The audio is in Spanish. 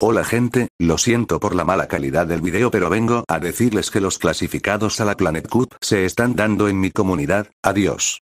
Hola gente, lo siento por la mala calidad del video pero vengo a decirles que los clasificados a la Planet Cup se están dando en mi comunidad, adiós.